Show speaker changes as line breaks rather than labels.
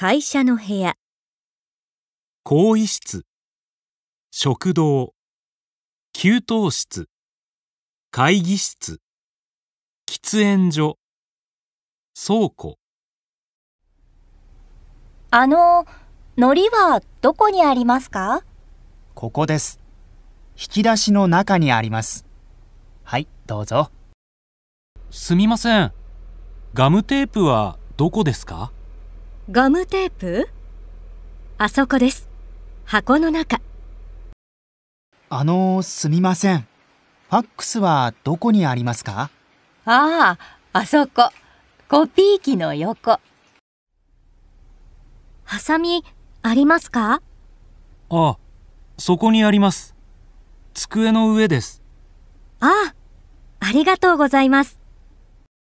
会社の部屋
更衣室食堂給湯室会議室喫煙所倉庫
あの海苔はどこにありますか
こ
こです引き出しの中にありますはいどうぞ
すみませんガムテープはどこですか
ガムテープあそこです箱の中
あのすみませんファックスはどこにありますか
あああそこコピー機の横ハサミありますかあ
あそこに
あります机の上です
ああありがとうございます